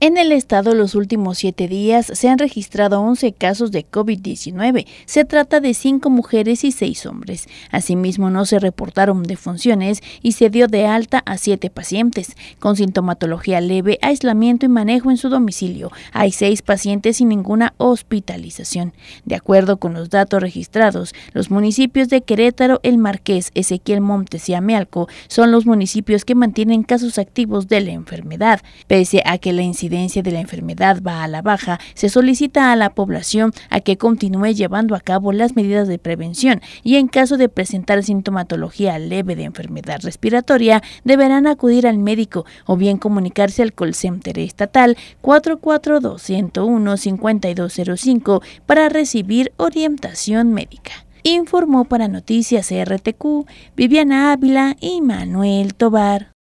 En el estado los últimos siete días se han registrado 11 casos de COVID-19. Se trata de cinco mujeres y seis hombres. Asimismo, no se reportaron defunciones y se dio de alta a siete pacientes con sintomatología leve, aislamiento y manejo en su domicilio. Hay seis pacientes sin ninguna hospitalización. De acuerdo con los datos registrados, los municipios de Querétaro, El Marqués, Ezequiel Montes y Amealco son los municipios que mantienen casos activos de la enfermedad. Pese a que la incidencia de la enfermedad va a la baja, se solicita a la población a que continúe llevando a cabo las medidas de prevención y en caso de presentar sintomatología leve de enfermedad respiratoria, deberán acudir al médico o bien comunicarse al call center estatal 442 5205 para recibir orientación médica. Informó para Noticias RTQ Viviana Ávila y Manuel Tobar.